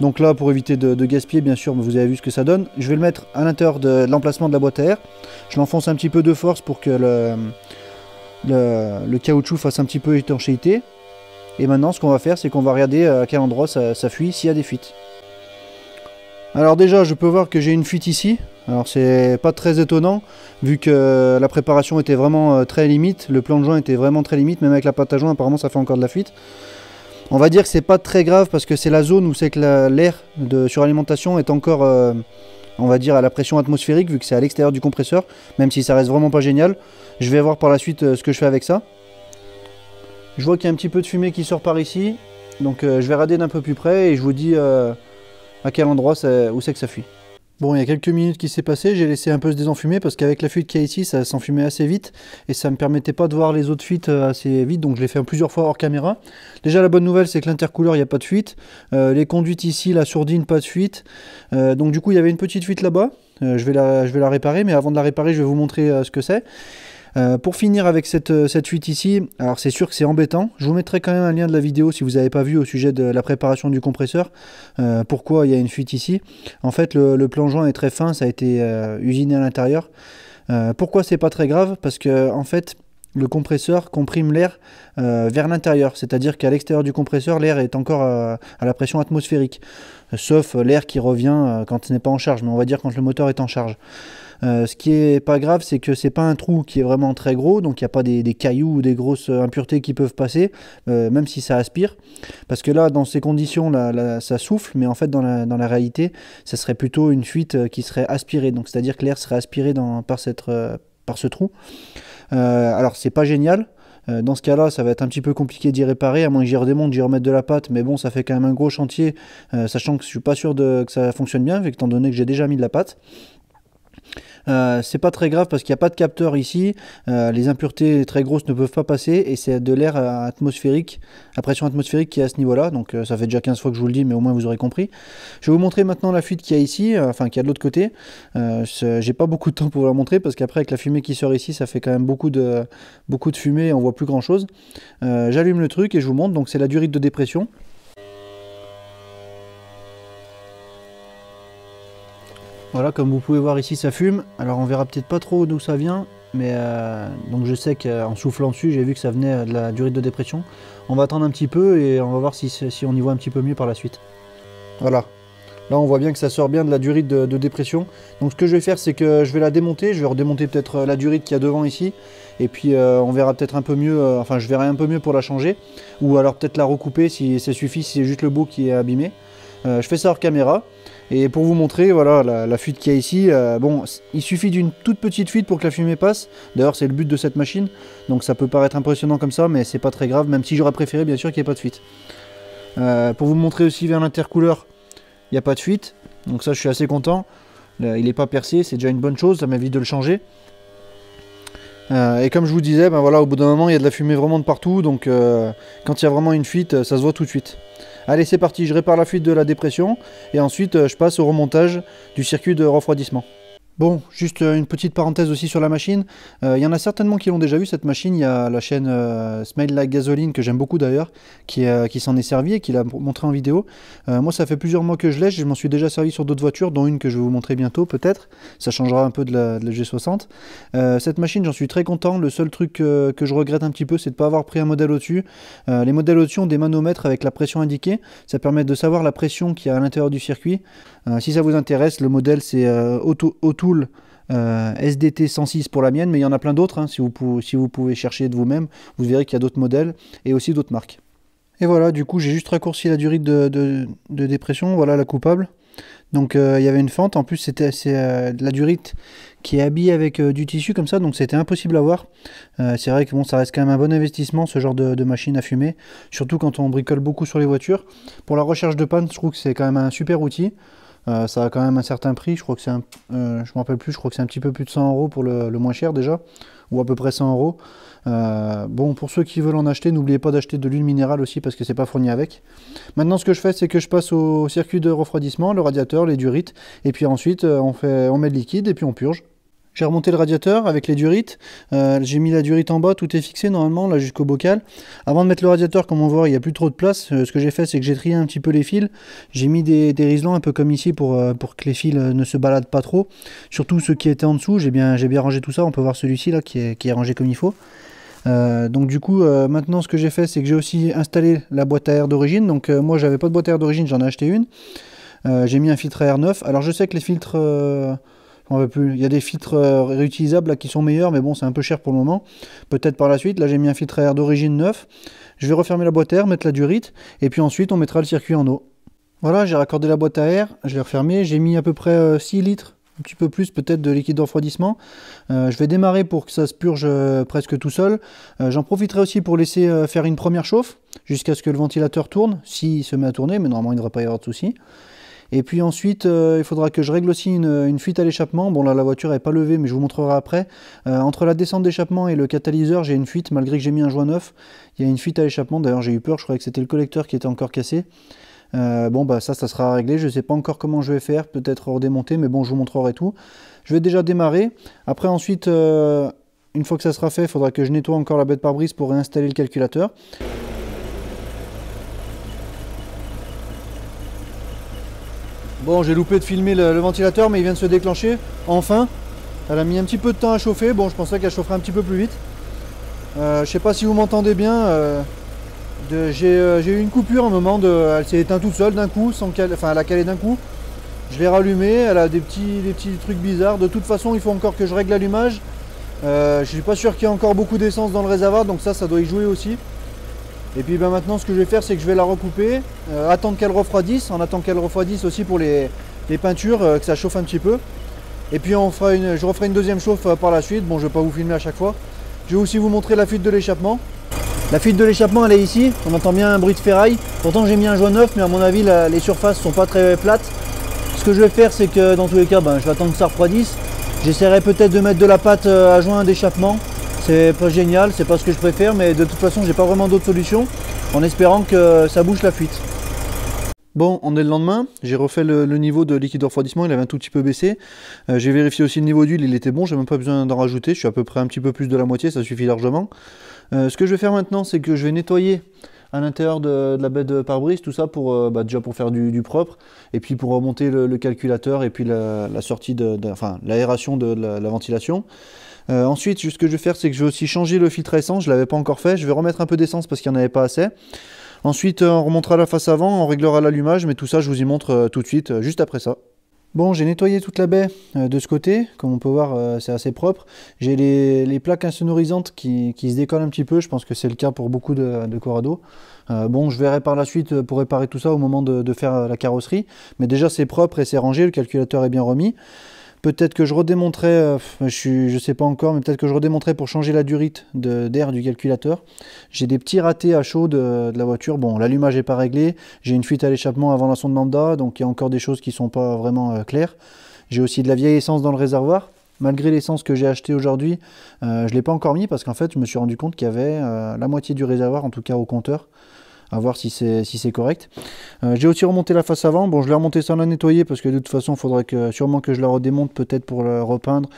Donc là, pour éviter de, gaspiller, bien sûr, vous avez vu ce que ça donne. Je vais le mettre à l'intérieur de, l'emplacement de la boîte à air. Je l'enfonce un petit peu de force pour que le, caoutchouc fasse un petit peu étanchéité. Et maintenant, ce qu'on va faire, c'est qu'on va regarder euh, à quel endroit ça, ça fuit, s'il y a des fuites. Alors déjà, je peux voir que j'ai une fuite ici. Alors c'est pas très étonnant, vu que la préparation était vraiment euh, très limite. Le plan de joint était vraiment très limite, même avec la pâte à joint, apparemment ça fait encore de la fuite. On va dire que c'est pas très grave parce que c'est la zone où c'est que l'air de suralimentation est encore, euh, on va dire, à la pression atmosphérique vu que c'est à l'extérieur du compresseur, même si ça reste vraiment pas génial. Je vais voir par la suite euh, ce que je fais avec ça. Je vois qu'il y a un petit peu de fumée qui sort par ici, donc euh, je vais rader d'un peu plus près et je vous dis à quel endroit où c'est que ça fuit. Bon, il y a quelques minutes qui s'est passé, j'ai laissé un peu se désenfumer parce qu'avec la fuite qu'il y a ici, ça s'enfumait assez vite et ça me permettait pas de voir les autres fuites euh, assez vite, donc je l'ai fait plusieurs fois hors caméra. Déjà, la bonne nouvelle, c'est que l'intercooler il n'y a pas de fuite. Euh, les conduites ici, la sourdine, pas de fuite. Euh, donc du coup, il y avait une petite fuite là-bas. je, vais la, je vais la réparer, mais avant de la réparer, je vais vous montrer ce que c'est. Euh, pour finir avec cette, fuite euh, ici, alors c'est sûr que c'est embêtant. Je vous mettrai quand même un lien de la vidéo si vous n'avez pas vu au sujet de la préparation du compresseur. Euh, pourquoi il y a une fuite ici En fait, le, le plongeon est très fin, ça a été usiné à l'intérieur. pourquoi c'est pas très grave Parce que en fait, le compresseur comprime l'air vers l'intérieur, c'est-à-dire qu'à l'extérieur du compresseur, l'air est encore à la pression atmosphérique, sauf l'air qui revient quand ce n'est pas en charge, mais on va dire quand le moteur est en charge. Euh, ce qui est pas grave, c'est que c'est pas un trou qui est vraiment très gros, donc il n'y a pas des, cailloux ou des grosses impuretés qui peuvent passer, euh, même si ça aspire. Parce que là, dans ces conditions, ça souffle, mais en fait, dans la, réalité, ça serait plutôt une fuite euh, qui serait aspirée. Donc, c'est-à-dire que l'air serait aspiré par, ce trou. alors, c'est pas génial, dans ce cas-là, ça va être un petit peu compliqué d'y réparer, à moins que j'y redémonte, j'y remette de la pâte. Mais bon, ça fait quand même un gros chantier, sachant que je suis pas sûr que ça fonctionne bien, vu étant donné que j'ai déjà mis de la pâte. Euh, c'est pas très grave parce qu'il n'y a pas de capteur ici. Euh, les impuretés très grosses ne peuvent pas passer et c'est de l'air euh, atmosphérique, à pression atmosphérique qui est à ce niveau-là. Donc ça fait déjà 15 fois que je vous le dis, mais au moins vous aurez compris. Je vais vous montrer maintenant la fuite qui y a ici, enfin qu'il y a de l'autre côté. J'ai pas beaucoup de temps pour vous la montrer parce qu'après avec la fumée qui sort ici, ça fait quand même beaucoup de, beaucoup de fumée et on voit plus grand chose. J'allume le truc et je vous montre. Donc c'est la durite de dépression. Voilà, comme vous pouvez voir ici, ça fume. Alors on verra peut-être pas trop d'où ça vient, mais euh, donc je sais qu'en soufflant dessus, j'ai vu que ça venait euh, de la durite de dépression. On va attendre un petit peu et on va voir si, on y voit un petit peu mieux par la suite. Voilà. Là, on voit bien que ça sort bien de la durite de, dépression. Donc ce que je vais faire, c'est que je vais la démonter. Je vais redémonter peut-être euh, la durite qu'il y a devant ici. Et puis on verra peut-être un peu mieux, enfin je verrai un peu mieux pour la changer. Ou alors peut-être la recouper si ça suffit, si c'est juste le bout qui est abîmé. je fais ça hors caméra. Et pour vous montrer, voilà, la, fuite qu'il y a ici, euh, bon, il suffit d'une toute petite fuite pour que la fumée passe. D'ailleurs, c'est le but de cette machine, donc ça peut paraître impressionnant comme ça, mais c'est pas très grave, même si j'aurais préféré, bien sûr, qu'il n'y ait pas de fuite. Euh, pour vous montrer aussi vers l'intercouleur, il n'y a pas de fuite, donc ça, je suis assez content. il n'est pas percé, c'est déjà une bonne chose, ça m'invite de le changer. Euh, et comme je vous disais, ben voilà, au bout d'un moment, il y a de la fumée vraiment de partout, donc quand il y a vraiment une fuite, ça se voit tout de suite. Allez, c'est parti, je répare la fuite de la dépression et ensuite euh, je passe au remontage du circuit de refroidissement. Bon, juste euh, une petite parenthèse aussi sur la machine. Euh, il y en a certainement qui l'ont déjà vu cette machine. Il y a la chaîne euh, Smile Like Gasoline que j'aime beaucoup d'ailleurs, qui, s'en est servi et qui l'a montré en vidéo. moi, ça fait plusieurs mois que je l'ai. Je m'en suis déjà servi sur d'autres voitures, dont une que je vais vous montrer bientôt peut-être. Ça changera un peu de la, de la G60. cette machine, j'en suis très content. Le seul truc que je regrette un petit peu, c'est de ne pas avoir pris un modèle au-dessus. les modèles au-dessus ont des manomètres avec la pression indiquée. Ça permet de savoir la pression qu'il y a à l'intérieur du circuit. Euh, si ça vous intéresse, le modèle c'est O'Toole. SDT 106 pour la mienne, mais il y en a plein d'autres. Hein, si, vous pouvez, chercher de vous-même, vous verrez qu'il y a d'autres modèles et aussi d'autres marques. Et voilà, du coup, j'ai juste raccourci la durite de, dépression. Voilà la coupable. Donc euh, il y avait une fente. En plus, c'était euh, la durite qui est habillée avec du tissu comme ça, donc c'était impossible à voir. c'est vrai que bon, ça reste quand même un bon investissement ce genre de, de, machine à fumer, surtout quand on bricole beaucoup sur les voitures. Pour la recherche de panne, je trouve que c'est quand même un super outil. Euh, ça a quand même un certain prix, je crois que c'est un, euh, je me rappelle plus, je crois que c'est un petit peu plus de 100 euros pour le, moins cher déjà, ou à peu près 100 euros. Euh, bon, pour ceux qui veulent en acheter, n'oubliez pas d'acheter de l'huile minérale aussi parce que c'est pas fourni avec. Maintenant, ce que je fais, c'est que je passe au circuit de refroidissement, le radiateur, les durites, et puis ensuite on fait, on met le liquide et puis on purge. J'ai remonté le radiateur avec les durites. Euh, j'ai mis la durite en bas, tout est fixé normalement, là jusqu'au bocal. Avant de mettre le radiateur, comme on voit, il n'y a plus trop de place. Euh, ce que j'ai fait, c'est que j'ai trié un petit peu les fils. J'ai mis des, des un peu comme ici pour, euh, pour que les fils ne se baladent pas trop. Surtout ceux qui étaient en dessous, j'ai bien, bien rangé tout ça. On peut voir celui-ci là qui est, rangé comme il faut. donc du coup, maintenant ce que j'ai fait, c'est que j'ai aussi installé la boîte à air d'origine. Donc moi, j'avais pas de boîte à air d'origine, j'en ai acheté une. j'ai mis un filtre à air neuf. Alors je sais que les filtres plus. Il y a des filtres euh, réutilisables qui sont meilleurs, mais bon, c'est un peu cher pour le moment. Peut-être par la suite. Là, j'ai mis un filtre à air d'origine neuf. Je vais refermer la boîte à air, mettre la durite, et puis ensuite, on mettra le circuit en eau. Voilà, j'ai raccordé la boîte à air, je l'ai refermée. J'ai mis à peu près 6 euh, litres un petit peu plus peut-être de liquide de refroidissement. Euh, je vais démarrer pour que ça se purge presque tout seul. J'en profiterai aussi pour laisser faire une première chauffe jusqu'à ce que le ventilateur tourne, s'il se met à tourner, mais normalement il ne devrait pas y avoir de soucis et puis ensuite, euh, il faudra que je règle aussi une, fuite à l'échappement. Bon là, la voiture n'est pas levée, mais je vous montrerai après. Euh, entre la descente d'échappement et le catalyseur, j'ai une fuite, malgré que j'ai mis un joint neuf. Il y a une fuite à l'échappement. D'ailleurs, j'ai eu peur, je croyais que c'était le collecteur qui était encore cassé. Euh, bon, bah ça, ça sera réglé. Je ne sais pas encore comment je vais faire, peut-être redémonter, mais bon, je vous montrerai tout. Je vais déjà démarrer. Après, ensuite, une fois que ça sera fait, il faudra que je nettoie encore la bête pare-brise pour réinstaller le calculateur. Bon, j'ai loupé de filmer le, ventilateur, mais il vient de se déclencher. Enfin, elle a mis un petit peu de temps à chauffer. Bon, je pensais qu'elle chaufferait un petit peu plus vite. Je euh, je sais pas si vous m'entendez bien. Euh, euh, j'ai eu une coupure un moment. De, elle s'est éteinte toute seule d'un coup, sans caler. enfin, elle a calé d'un coup. Je l'ai rallumée. Elle a des petits, des petits trucs bizarres. De toute façon, il faut encore que je règle l'allumage. Je je suis pas sûr qu'il y ait encore beaucoup d'essence dans le réservoir, donc ça, ça doit y jouer aussi. Et puis ben, maintenant, ce que je vais faire, c'est que je vais la recouper, euh, attendre qu'elle refroidisse, en attendant qu'elle refroidisse aussi pour les, peintures, euh, que ça chauffe un petit peu. Et puis je referai une deuxième chauffe euh, par la suite. Bon, je ne vais pas vous filmer à chaque fois. Je vais aussi vous montrer la fuite de l'échappement. La fuite de l'échappement, elle est ici. On entend bien un bruit de ferraille. Pourtant, j'ai mis un joint neuf, mais à mon avis, les surfaces ne sont pas très plates. Ce que je vais faire, c'est que dans tous les cas, ben, je vais attendre que ça refroidisse. J'essaierai peut-être de mettre de la pâte à joint d'échappement c'est pas génial, c'est pas ce que je préfère, mais de toute façon, j'ai pas vraiment d'autre solution en espérant que ça bouge la fuite. Bon, on est le lendemain, j'ai refait le, niveau de liquide de refroidissement, il avait un tout petit peu baissé. Euh, j'ai vérifié aussi le niveau d'huile, il était bon, j'ai même pas besoin d'en rajouter, je suis à peu près un petit peu plus de la moitié, ça suffit largement. Euh, ce que je vais faire maintenant, c'est que je vais nettoyer à l'intérieur de, la baie de pare-brise, tout ça pour euh, bah, déjà pour faire du, propre, et puis pour remonter le, calculateur et puis la, sortie de, enfin l'aération de, la ventilation. Euh, ensuite, ce que je vais faire, c'est que je vais aussi changer le filtre essence. Je ne l'avais pas encore fait. Je vais remettre un peu d'essence parce qu'il n'y en avait pas assez. Ensuite, euh, on remontera la face avant, on réglera l'allumage, mais tout ça, je vous y montre euh, tout de suite, juste après ça. Bon, j'ai nettoyé toute la baie de ce côté, comme on peut voir, c'est assez propre. J'ai les, plaques insonorisantes qui, se décollent un petit peu, je pense que c'est le cas pour beaucoup de, de bon, je verrai par la suite pour réparer tout ça au moment de faire la carrosserie, mais déjà c'est propre et c'est rangé, le calculateur est bien remis. Peut-être que je redémontrais, euh, je, ne sais pas encore, mais peut-être que je redémontrais pour changer la durite d'air du calculateur. J'ai des petits ratés à chaud de, la voiture. Bon, l'allumage n'est pas réglé. J'ai une fuite à l'échappement avant la sonde lambda, donc il y a encore des choses qui ne sont pas vraiment euh, claires. J'ai aussi de la vieille essence dans le réservoir. Malgré l'essence que j'ai achetée aujourd'hui, euh, je ne l'ai pas encore mis parce qu'en fait, je me suis rendu compte qu'il y avait la moitié du réservoir, en tout cas au compteur, à voir si c'est si c'est correct. Euh, j'ai aussi remonté la face avant, bon je l'ai remonté sans la nettoyer parce que de toute façon il faudrait que, sûrement que je la redémonte peut-être pour la repeindre.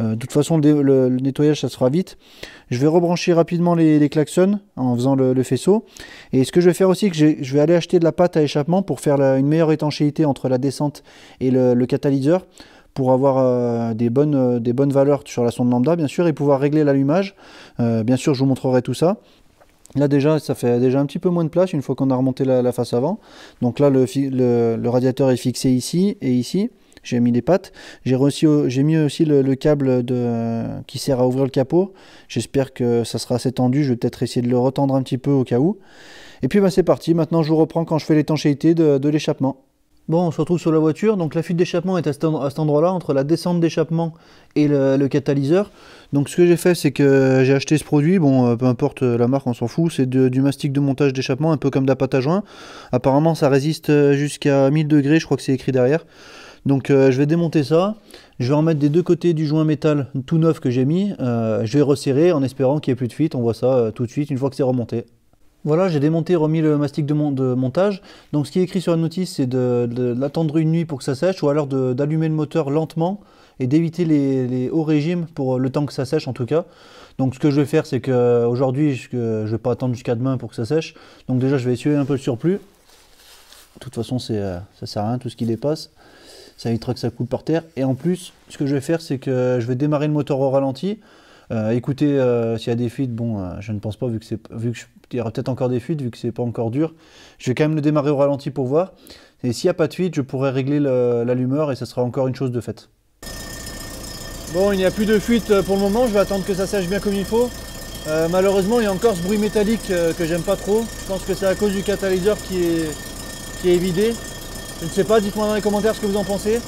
Euh, de toute façon le, nettoyage ça sera vite. Je vais rebrancher rapidement les, klaxons en faisant le, faisceau. Et ce que je vais faire aussi, que je vais aller acheter de la pâte à échappement pour faire une meilleure étanchéité entre la descente et le catalyseur pour avoir euh, des, bonnes, des bonnes valeurs sur la sonde lambda, bien sûr, et pouvoir régler l'allumage. bien sûr, je vous montrerai tout ça. Là déjà, ça fait déjà un petit peu moins de place une fois qu'on a remonté la, face avant. Donc là, le, radiateur est fixé ici et ici. J'ai mis les pattes. J'ai mis aussi le, câble de, qui sert à ouvrir le capot. J'espère que ça sera assez tendu. Je vais peut-être essayer de le retendre un petit peu au cas où. Et puis bah, c'est parti. Maintenant, je vous reprends quand je fais l'étanchéité de l'échappement. Bon, on se retrouve sur la voiture. Donc la fuite d'échappement est à cet, endroit-là, entre la descente d'échappement et le, catalyseur. Donc ce que j'ai fait, c'est que j'ai acheté ce produit. Bon, euh, peu importe la marque, on s'en fout. C'est du mastic de montage d'échappement, un peu comme de la pâte à joint. Apparemment, ça résiste euh, jusqu'à 1000 degrés. Je crois que c'est écrit derrière. Donc euh, je vais démonter ça, je vais en mettre des deux côtés du joint métal tout neuf que j'ai mis, je vais resserrer en espérant qu'il n'y ait plus de fuite, on voit ça tout de suite une fois que c'est remonté. Voilà, j'ai démonté remis le mastic de, montage. Donc ce qui est écrit sur la notice, c'est de, l'attendre une nuit pour que ça sèche, ou alors d'allumer le moteur lentement et d'éviter les, hauts régimes pour euh, le temps que ça sèche en tout cas. Donc ce que je vais faire, c'est qu'aujourd'hui, euh, je ne vais pas attendre jusqu'à demain pour que ça sèche. Donc déjà, je vais essuyer un peu le surplus. De toute façon, c'est euh, ça sert à rien, tout ce qui dépasse. Ça évitera que ça coule par terre. Et en plus, ce que je vais faire, c'est que je vais démarrer le moteur au ralenti. Euh, écoutez, euh, s'il y a des fuites, bon, euh, je ne pense pas, vu que c'est, vu que il y aura peut-être encore des fuites, vu que c'est pas encore dur. Je vais quand même le démarrer au ralenti pour voir. Et s'il n'y a pas de fuite, je pourrais régler l'allumeur et ça sera encore une chose de faite. Bon, il n'y a plus de fuite pour le moment, je vais attendre que ça sèche bien comme il faut. malheureusement, il y a encore ce bruit métallique que j'aime pas trop. Je pense que c'est à cause du catalyseur qui est, qui est vidé. Je ne sais pas, dites-moi dans les commentaires ce que vous en pensez.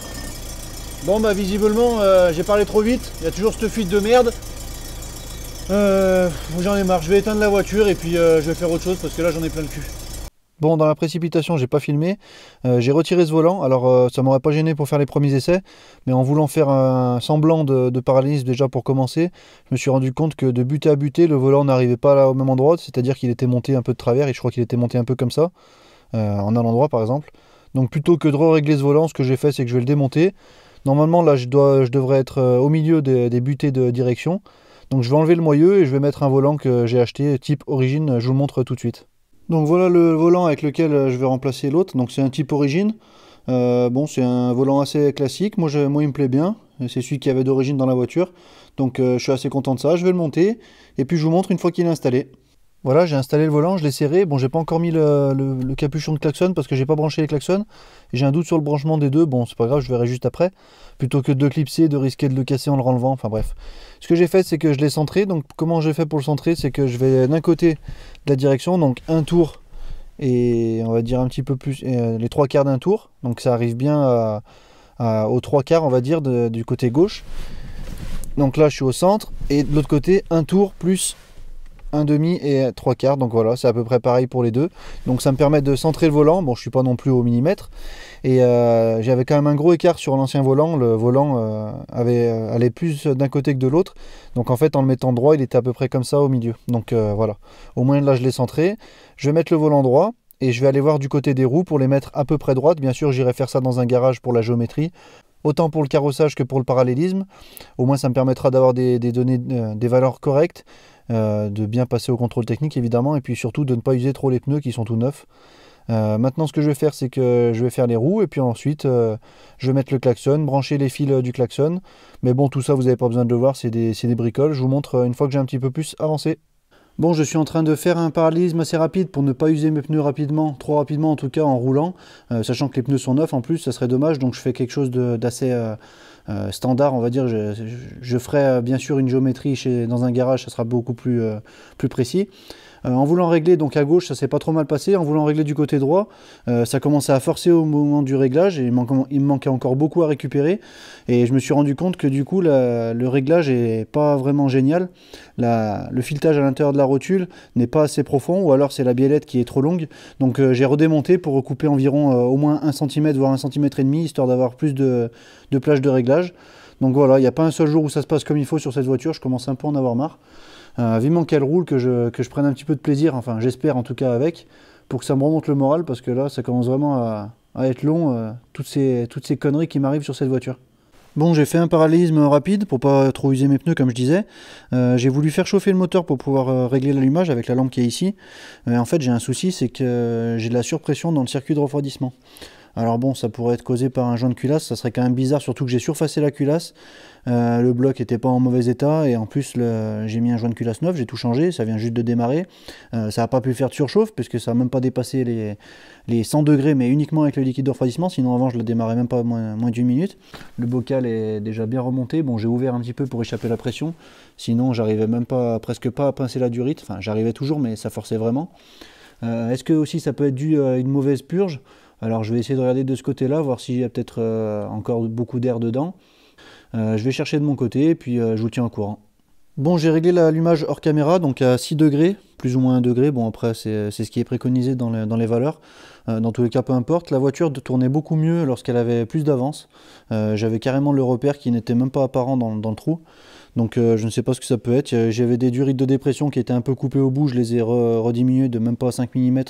Bon, bah visiblement, j'ai parlé trop vite. Il y a toujours cette fuite de merde. Euh, j'en ai marre, je vais éteindre la voiture et puis euh, je vais faire autre chose parce que là j'en ai plein le cul. Bon, dans la précipitation, j'ai pas filmé. Euh, j'ai retiré ce volant. Alors, euh, ça m'aurait pas gêné pour faire les premiers essais, mais en voulant faire un semblant de, de déjà pour commencer, je me suis rendu compte que de butée à butée le volant n'arrivait pas là au même endroit. C'est-à-dire qu'il était monté un peu de travers et je crois qu'il était monté un peu comme ça, en un endroit par exemple. Donc, plutôt que de régler ce volant, ce que j'ai fait, c'est que je vais le démonter. Normalement, là, je, devrais être au milieu des, des butées de direction. Donc je vais enlever le moyeu et je vais mettre un volant que j'ai acheté type origine, je vous le montre tout de suite. Donc voilà le volant avec lequel euh, je vais remplacer l'autre, donc c'est un type origine. Euh, bon c'est un volant assez classique, moi, je, moi il me plaît bien, c'est celui qui avait d'origine dans la voiture. Donc euh, je suis assez content de ça, je vais le monter et puis je vous montre une fois qu'il est installé. Voilà, j'ai installé le volant, je l'ai serré. Bon, j'ai pas encore mis le, capuchon de klaxon parce que j'ai pas branché les klaxons. J'ai un doute sur le branchement des deux. Bon, c'est pas grave, je verrai juste après. Plutôt que de clipser, de risquer de le casser en le relevant. Enfin bref. Ce que j'ai fait, c'est que je l'ai centré. Donc, comment j'ai fait pour le centrer C'est que je vais d'un côté de la direction, donc un tour et on va dire un petit peu plus, euh, les trois quarts d'un tour. Donc, ça arrive bien aux trois quarts, on va dire, du côté gauche. Donc là, je suis au centre. Et de l'autre côté, un tour plus un demi et trois quarts. Donc voilà, c'est à peu près pareil pour les deux. Donc ça me permet de centrer le volant. Bon, je suis pas non plus au millimètre. Et euh, j'avais quand même un gros écart sur l'ancien volant. Le volant euh, avait, euh, allait plus d'un côté que de l'autre. Donc en fait, en le mettant droit, il était à peu près comme ça au milieu. Donc voilà, au moins là, je l'ai centré. Je vais mettre le volant droit. Et je vais aller voir du côté des roues pour les mettre à peu près droites. Bien sûr, j'irai faire ça dans un garage pour la géométrie autant pour le carrossage que pour le parallélisme. Au moins, ça me permettra d'avoir des, données, des valeurs correctes. Euh, de bien passer au contrôle technique évidemment, et puis surtout de ne pas user trop les pneus qui sont tout neufs. Euh, maintenant, ce que je vais faire, c'est que je vais faire les roues et puis ensuite euh, je vais mettre le klaxon, brancher les fils du klaxon. Mais bon, tout ça, vous n'avez pas besoin de le voir, c'est des, bricoles. Je vous montre une fois que j'ai un petit peu plus avancé. Bon, je suis en train de faire un parallélisme assez rapide pour ne pas user mes pneus rapidement, trop rapidement en tout cas en roulant, sachant que les pneus sont neufs en plus, ça serait dommage, donc je fais quelque chose d'assez euh, standard, on va dire, je, ferai euh, bien sûr une géométrie dans un garage, ça sera beaucoup plus, euh, plus précis. Euh, en voulant régler donc à gauche, ça s'est pas trop mal passé. En voulant régler du côté droit, euh, ça commençait à forcer au moment du réglage et il, me manquait encore beaucoup à récupérer. Et je me suis rendu compte que du coup, le réglage est pas vraiment génial. le filetage à l'intérieur de la rotule n'est pas assez profond ou alors c'est la biellette qui est trop longue. Donc euh, j'ai redémonté pour recouper environ au moins un cm voire un cm et demi histoire d'avoir plus de, de plage de réglage. Donc voilà, il n'y a pas un seul jour où ça se passe comme il faut sur cette voiture, je commence un peu à en avoir marre. Euh, vivement qu'elle roule, que je, que je prenne un petit peu de plaisir, enfin j'espère en tout cas avec, pour que ça me remonte le moral, parce que là ça commence vraiment à, être long, euh, toutes, ces, toutes ces conneries qui m'arrivent sur cette voiture. Bon, j'ai fait un parallélisme rapide pour pas trop user mes pneus comme je disais. Euh, j'ai voulu faire chauffer le moteur pour pouvoir régler l'allumage avec la lampe qui est ici. Mais en fait, j'ai un souci, c'est que j'ai de la surpression dans le circuit de refroidissement. Alors bon, ça pourrait être causé par un joint de culasse, ça serait quand même bizarre, surtout que j'ai surfacé la culasse. Euh, le bloc n'était pas en mauvais état et en plus j'ai mis un joint de culasse neuf, j'ai tout changé, ça vient juste de démarrer. Euh, ça n'a pas pu faire de surchauffe puisque ça n'a même pas dépassé les, les 100 degrés mais uniquement avec le liquide de refroidissement, sinon avant je le démarrais même pas moins, d'une minute. Le bocal est déjà bien remonté, bon j'ai ouvert un petit peu pour échapper à la pression, sinon j'arrivais même pas, presque pas à pincer la durite, enfin j'arrivais toujours mais ça forçait vraiment. Euh, est-ce que aussi ça peut être dû à une mauvaise purge alors je vais essayer de regarder de ce côté-là, voir s'il y a peut-être euh, encore beaucoup d'air dedans. Euh, je vais chercher de mon côté, et puis euh, je vous tiens au courant. Bon, j'ai réglé l'allumage hors caméra, donc à 6 degrés, plus ou moins 1 degré. Bon, après, c'est ce qui est préconisé dans, les valeurs. dans tous les cas, peu importe. La voiture tournait beaucoup mieux lorsqu'elle avait plus d'avance. J'avais carrément le repère qui n'était même pas apparent dans, le trou. Donc, je ne sais pas ce que ça peut être. J'avais des durites de dépression qui étaient un peu coupées au bout. Je les ai rediminuées de même pas 5 mm.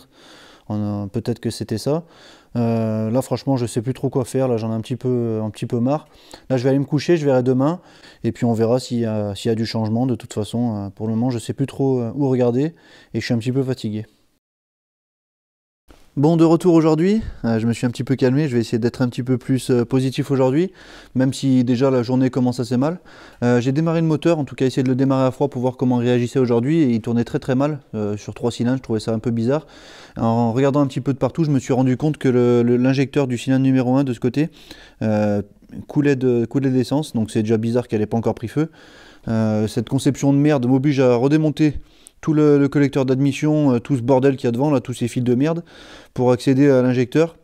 Peut-être que c'était ça. Euh, là, franchement, je sais plus trop quoi faire. Là, j'en ai un petit, peu, un petit peu marre. Là, je vais aller me coucher, je verrai demain. Et puis, on verra s'il y, a, s'il y a du changement. De toute façon, euh, pour le moment, je sais plus trop euh, où regarder. Et je suis un petit peu fatigué. Bon, de retour aujourd'hui, euh, je me suis un petit peu calmé, je vais essayer d'être un petit peu plus euh, positif aujourd'hui, même si déjà la journée commence assez mal. Euh, j'ai démarré le moteur, en tout cas essayé de le démarrer à froid pour voir comment il réagissait aujourd'hui, et il tournait très très mal sur trois cylindres, je trouvais ça un peu bizarre. En regardant un petit peu de partout, je me suis rendu compte que l'injecteur du cylindre numéro 1 de ce côté coulait d'essence, de, donc c'est déjà bizarre qu'elle n'ait pas encore pris feu. cette conception de merde m'oblige à redémonter tout le, collecteur d'admission, euh, tout ce bordel qu'il y a devant, là, tous ces fils de merde, pour accéder à l'injecteur.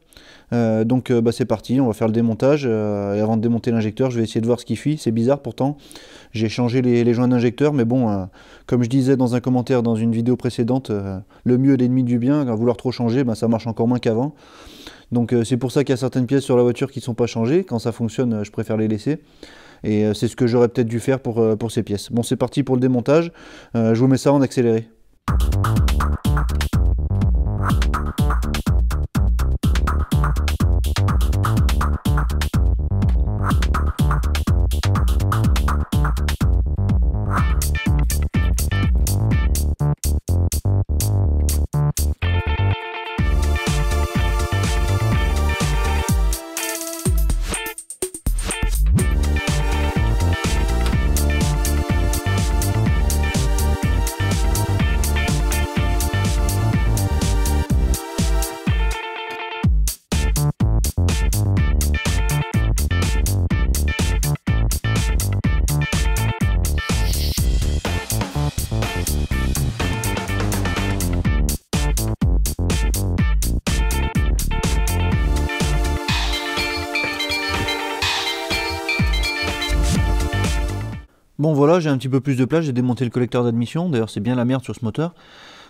Euh, donc euh, bah, c'est parti, on va faire le démontage. et avant de démonter l'injecteur, je vais essayer de voir ce qui fuit. C'est bizarre pourtant. J'ai changé les, joints d'injecteur, mais bon, comme je disais dans un commentaire dans une vidéo précédente, le mieux est l'ennemi du bien. À vouloir trop changer, bah, ça marche encore moins qu'avant. Donc c'est pour ça qu'il y a certaines pièces sur la voiture qui ne sont pas changées. Quand ça fonctionne, je préfère les laisser. Et euh, c'est ce que j'aurais peut-être dû faire pour, euh, pour ces pièces. Bon, c'est parti pour le démontage. Euh, je vous mets ça en accéléré. Bon voilà, j'ai un petit peu plus de place, j'ai démonté le collecteur d'admission, d'ailleurs c'est bien la merde sur ce moteur.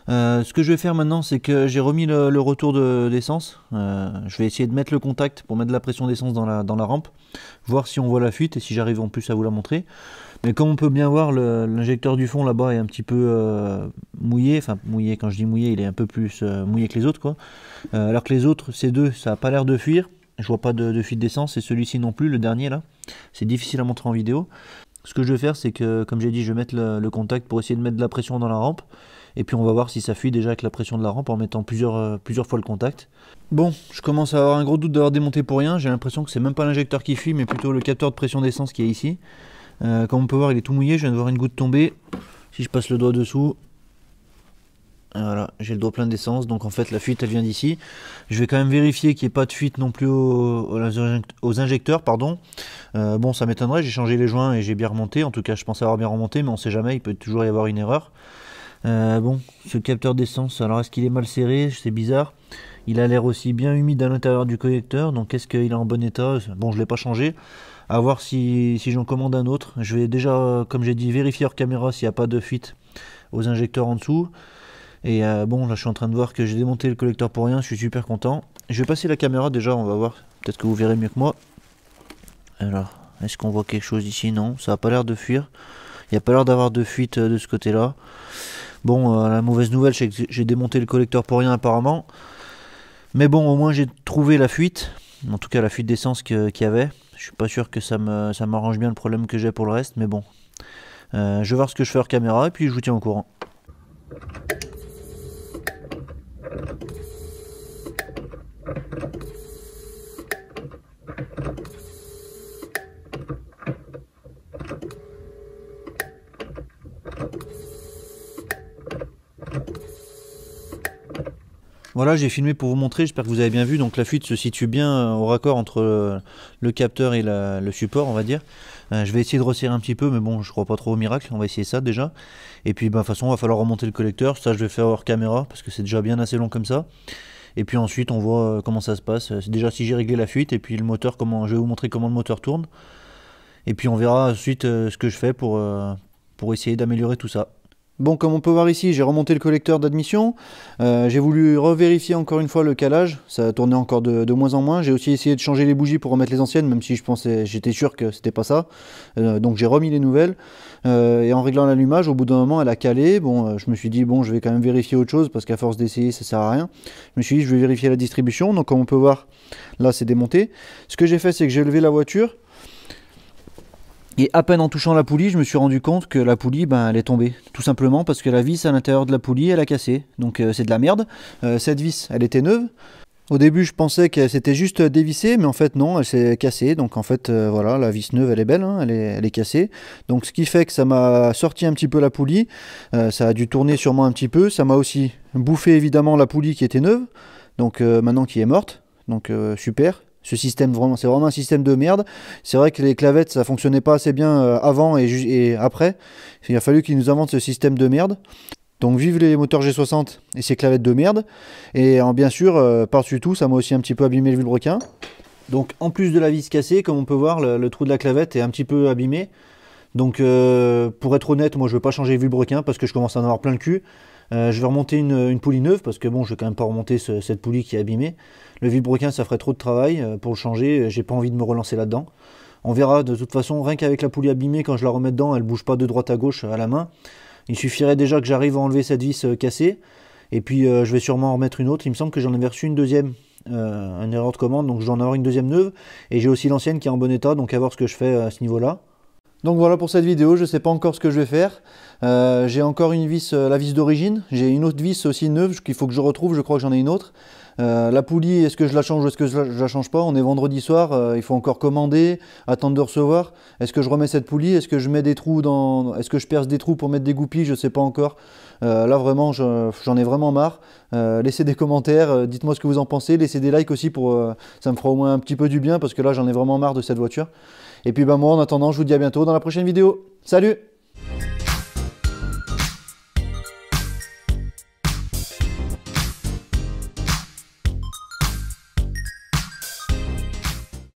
Euh, ce que je vais faire maintenant, c'est que j'ai remis le, retour d'essence. Euh, je vais essayer de mettre le contact pour mettre de la pression d'essence dans la, dans la rampe, voir si on voit la fuite et si j'arrive en plus à vous la montrer. Mais comme on peut bien voir, l'injecteur du fond là-bas est un petit peu euh, mouillé. Enfin, mouillé, quand je dis mouillé, il est un peu plus mouillé que les autres. quoi. alors que les autres, ces deux, ça n'a pas l'air de fuir. Je vois pas de, de fuite d'essence et celui-ci non plus, le dernier là. C'est difficile à montrer en vidéo. Ce que je vais faire, c'est que, comme j'ai dit, je vais mettre le, contact pour essayer de mettre de la pression dans la rampe. Et puis on va voir si ça fuit déjà avec la pression de la rampe en mettant plusieurs, euh, plusieurs fois le contact. Bon, je commence à avoir un gros doute d'avoir démonté pour rien. J'ai l'impression que c'est même pas l'injecteur qui fuit, mais plutôt le capteur de pression d'essence qui est ici. Euh, comme on peut voir, il est tout mouillé. Je viens de voir une goutte tomber. Si je passe le doigt dessous, ah, voilà, j'ai le doigt plein d'essence, donc en fait la fuite elle vient d'ici. Je vais quand même vérifier qu'il n'y ait pas de fuite non plus aux, injecteurs, pardon. Euh, bon, ça m'étonnerait, j'ai changé les joints et j'ai bien remonté. En tout cas, je pense avoir bien remonté, mais on sait jamais, il peut toujours y avoir une erreur. Euh, bon, ce capteur d'essence, alors est-ce qu'il est mal serré C'est bizarre. Il a l'air aussi bien humide à l'intérieur du collecteur, donc est-ce qu'il est en bon état Bon, je ne l'ai pas changé. À voir si, si j'en commande un autre. Je vais déjà, comme j'ai dit, vérifier hors caméra s'il n'y a pas de fuite aux injecteurs en dessous. Et euh, bon, là, je suis en train de voir que j'ai démonté le collecteur pour rien. Je suis super content. Je vais passer la caméra déjà. On va voir. Peut-être que vous verrez mieux que moi. Alors, est-ce qu'on voit quelque chose ici Non, ça n'a pas l'air de fuir. Il n'y a pas l'air d'avoir de fuite euh, de ce côté-là. Bon, euh, la mauvaise nouvelle, c'est que j'ai démonté le collecteur pour rien apparemment. Mais bon, au moins j'ai trouvé la fuite. En tout cas, la fuite d'essence qu'il y avait. Je suis pas sûr que ça ça m'arrange bien le problème que j'ai pour le reste, mais bon. je vais voir ce que je fais en caméra et puis je vous tiens au courant. Voilà, j'ai filmé pour vous montrer, j'espère que vous avez bien vu. Donc la fuite se situe bien euh, au raccord entre euh, le, capteur et le support, on va dire. Euh, je vais essayer de resserrer un petit peu, mais bon, je crois pas trop au miracle. On va essayer ça déjà. Et puis, bah, de toute façon, il va falloir remonter le collecteur. Ça, je vais faire hors caméra, parce que c'est déjà bien assez long comme ça. Et puis ensuite, on voit comment ça se passe. Déjà, si j'ai réglé la fuite, et puis le moteur, comment, je vais vous montrer comment le moteur tourne. Et puis, on verra ensuite ce que je fais pour, pour essayer d'améliorer tout ça. Bon, comme on peut voir ici, j'ai remonté le collecteur d'admission. Euh, j'ai voulu revérifier encore une fois le calage. Ça tournait encore de, moins en moins. J'ai aussi essayé de changer les bougies pour remettre les anciennes, même si je pensais, j'étais sûr que c'était pas ça. Euh, donc j'ai remis les nouvelles. Euh, et en réglant l'allumage, au bout d'un moment, elle a calé. Bon, je me suis dit, bon, je vais quand même vérifier autre chose parce qu'à force d'essayer, ça sert à rien. Je me suis dit, je vais vérifier la distribution. Donc, comme on peut voir, là, c'est démonté. Ce que j'ai fait, c'est que j'ai levé la voiture. Et à peine en touchant la poulie, je me suis rendu compte que la poulie, ben, elle est tombée. Tout simplement parce que la vis à l'intérieur de la poulie, elle a cassé. Donc euh, c'est de la merde. Euh, cette vis, elle était neuve. Au début, je pensais que c'était juste dévissée, mais en fait, non, elle s'est cassée. Donc en fait, euh, voilà, la vis neuve, elle est belle, hein, elle, est, elle, est, cassée. Donc ce qui fait que ça m'a sorti un petit peu la poulie. ça a dû tourner sûrement un petit peu. Ça m'a aussi bouffé évidemment la poulie qui était neuve. Donc maintenant qui est morte. Donc super, ce système, vraiment, c'est vraiment un système de merde. C'est vrai que les clavettes, ça fonctionnait pas assez bien euh, avant et, après. Il a fallu qu'ils nous inventent ce système de merde. Donc vive les moteurs G60 et ces clavettes de merde. Et en bien sûr, euh, par-dessus tout, ça m'a aussi un petit peu abîmé le vilebrequin. Donc en plus de la vis cassée, comme on peut voir, le, trou de la clavette est un petit peu abîmé. Donc euh, pour être honnête, moi je ne veux pas changer le vilebrequin parce que je commence à en avoir plein le cul. Euh, je vais remonter une, poulie neuve parce que bon, je vais quand même pas remonter cette poulie qui est abîmée. Le vilebrequin, ça ferait trop de travail euh, pour le changer. J'ai pas envie de me relancer là-dedans. On verra de toute façon, rien qu'avec la poulie abîmée, quand je la remets dedans, elle bouge pas de droite à gauche euh, à la main. Il suffirait déjà que j'arrive à enlever cette vis cassée. Et puis je vais sûrement en remettre une autre. Il me semble que j'en ai reçu une deuxième. un erreur de commande, donc je dois en avoir une deuxième neuve. Et j'ai aussi l'ancienne qui est en bon état, donc à voir ce que je fais à ce niveau-là. Donc voilà pour cette vidéo, je ne sais pas encore ce que je vais faire. Euh, j'ai encore une vis, euh, la vis d'origine, j'ai une autre vis aussi neuve qu'il faut que je retrouve, je crois que j'en ai une autre. Euh, la poulie, est-ce que je la change ou est-ce que je la, la change pas On est vendredi soir, il faut encore commander, attendre de recevoir. Est-ce que je remets cette poulie Est-ce que je mets des trous dans... Est-ce que je perce des trous pour mettre des goupilles Je ne sais pas encore. là vraiment, j'en ai vraiment marre. laissez des commentaires, dites-moi ce que vous en pensez, laissez des likes aussi pour... ça me fera au moins un petit peu du bien parce que là j'en ai vraiment marre de cette voiture. Et puis ben moi en attendant, je vous dis à bientôt dans la prochaine vidéo. Salut